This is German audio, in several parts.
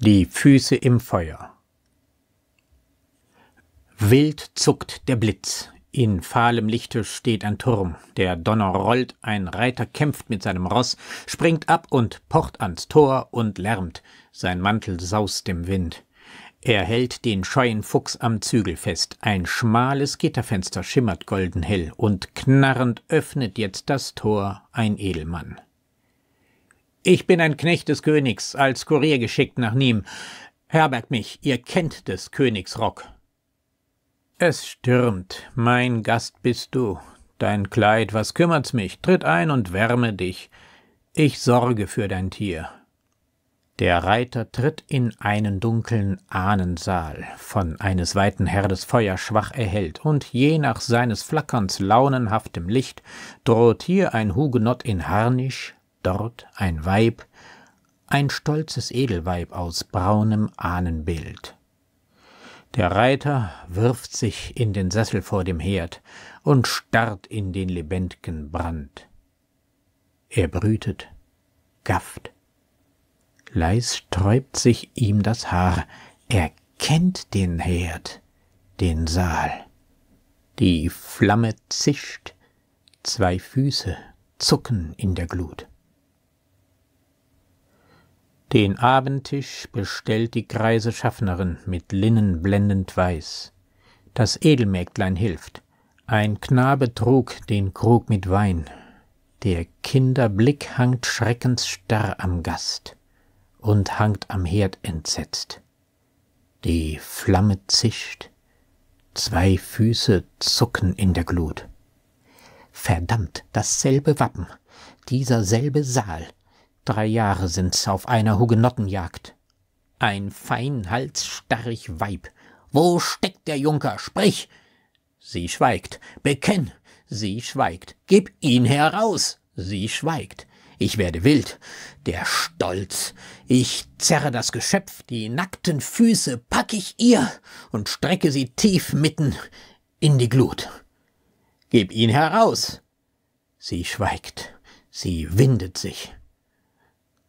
Die Füße im Feuer. Wild zuckt der Blitz. In fahlem Lichte steht ein Turm. Der Donner rollt, ein Reiter kämpft mit seinem Ross, springt ab und pocht ans Tor und lärmt. Sein Mantel saust im Wind. Er hält den scheuen Fuchs am Zügel fest. Ein schmales Gitterfenster schimmert golden hell und knarrend öffnet jetzt das Tor ein Edelmann. Ich bin ein Knecht des Königs, als Kurier geschickt nach Nîmes. Herbergt mich, ihr kennt des Königs Rock. Es stürmt, mein Gast bist du. Dein Kleid, was kümmert's mich? Tritt ein und wärme dich. Ich sorge für dein Tier. Der Reiter tritt in einen dunklen Ahnensaal, von eines weiten Herdes Feuer schwach erhellt, und je nach seines Flackerns launenhaftem Licht droht hier ein Hugenott in Harnisch, dort ein Weib, ein stolzes Edelweib aus braunem Ahnenbild. Der Reiter wirft sich in den Sessel vor dem Herd und starrt in den lebendigen Brand. Er brütet, gafft. Leis sträubt sich ihm das Haar, er kennt den Herd, den Saal. Die Flamme zischt, zwei Füße zucken in der Glut. Den Abendtisch bestellt die greise Schaffnerin mit Linnen blendend weiß. Das Edelmägdlein hilft. Ein Knabe trug den Krug mit Wein. Der Kinderblick hangt schreckensstarr am Gast und hangt am Herd entsetzt. Die Flamme zischt, zwei Füße zucken in der Glut. Verdammt, dasselbe Wappen, dieser selbe Saal, Drei Jahre sind's auf einer Hugenottenjagd. Ein fein, halsstarrig Weib. Wo steckt der Junker? Sprich! Sie schweigt. Bekenn! Sie schweigt. Gib ihn heraus! Sie schweigt. Ich werde wild. Der Stolz. Ich zerre das Geschöpf, die nackten Füße pack ich ihr und strecke sie tief mitten in die Glut. Gib ihn heraus! Sie schweigt. Sie windet sich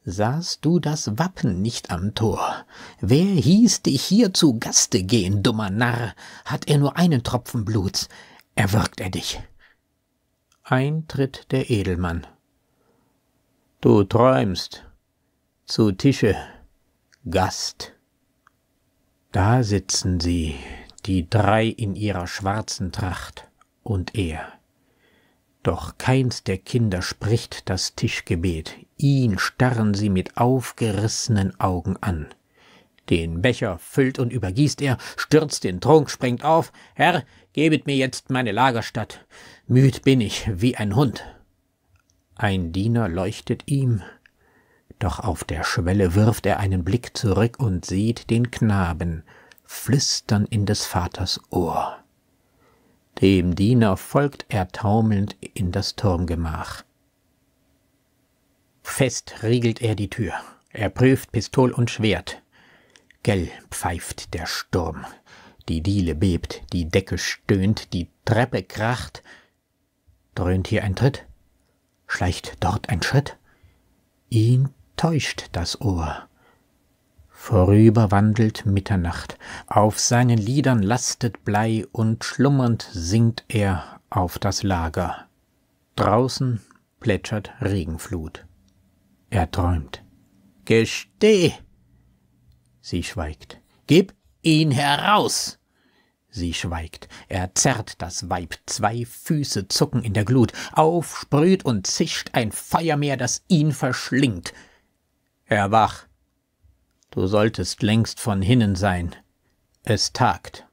sahst du das Wappen nicht am Tor? Wer hieß dich hier zu Gaste gehen, dummer Narr? Hat er nur einen Tropfen Bluts, erwürgt er dich. Eintritt der Edelmann. Du träumst. Zu Tische. Gast. Da sitzen sie, die drei in ihrer schwarzen Tracht und er. Doch keins der Kinder spricht das Tischgebet, ihn starren sie mit aufgerissenen Augen an. Den Becher füllt und übergießt er, stürzt den Trunk, springt auf. Herr, gebet mir jetzt meine Lagerstatt. Müd bin ich wie ein Hund. Ein Diener leuchtet ihm, doch auf der Schwelle wirft er einen Blick zurück und sieht den Knaben flüstern in des Vaters Ohr. Dem Diener folgt er taumelnd in das Turmgemach. Fest riegelt er die Tür. Er prüft Pistol und Schwert. Gell pfeift der Sturm. Die Diele bebt, die Decke stöhnt, die Treppe kracht. Dröhnt hier ein Tritt? Schleicht dort ein Schritt? Ihn täuscht das Ohr. Vorüber wandelt Mitternacht, auf seinen Liedern lastet Blei und schlummernd sinkt er auf das Lager. Draußen plätschert Regenflut. Er träumt. Gesteh! Sie schweigt. Gib ihn heraus! Sie schweigt. Er zerrt das Weib, zwei Füße zucken in der Glut, aufsprüht und zischt ein Feuermeer, das ihn verschlingt. Er wach. Du solltest längst von hinnen sein. Es tagt.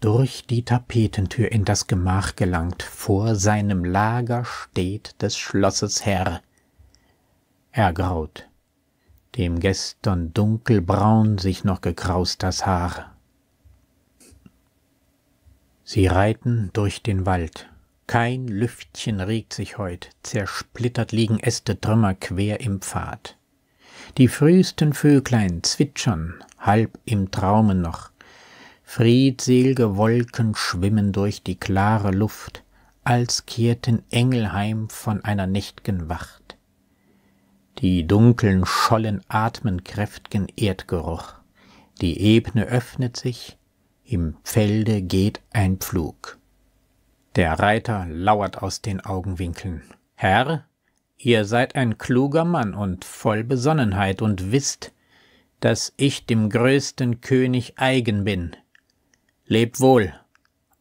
Durch die Tapetentür in das Gemach gelangt, vor seinem Lager steht des Schlosses Herr. Ergraut, dem gestern dunkelbraun sich noch gekraust das Haar. Sie reiten durch den Wald. Kein Lüftchen regt sich heut, zersplittert liegen Äste Trümmer quer im Pfad die frühesten Vöglein zwitschern, halb im Traumen noch. Friedselge Wolken schwimmen durch die klare Luft, als kehrten Engel heim von einer nächt'gen Wacht. Die dunkeln Schollen atmen kräft'gen Erdgeruch, die Ebene öffnet sich, im Felde geht ein Pflug. Der Reiter lauert aus den Augenwinkeln. Herr, Ihr seid ein kluger Mann und voll Besonnenheit und wisst, dass ich dem größten König eigen bin. Leb wohl,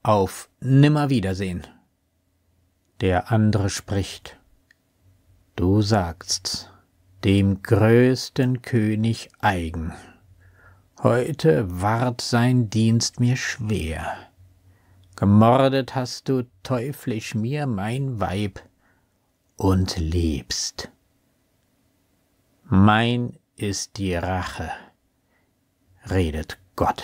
auf Nimmerwiedersehen. Der andere spricht. Du sagst's, dem größten König eigen. Heute ward sein Dienst mir schwer. Gemordet hast du teuflisch mir mein Weib, und lebst. Mein ist die Rache, redet Gott.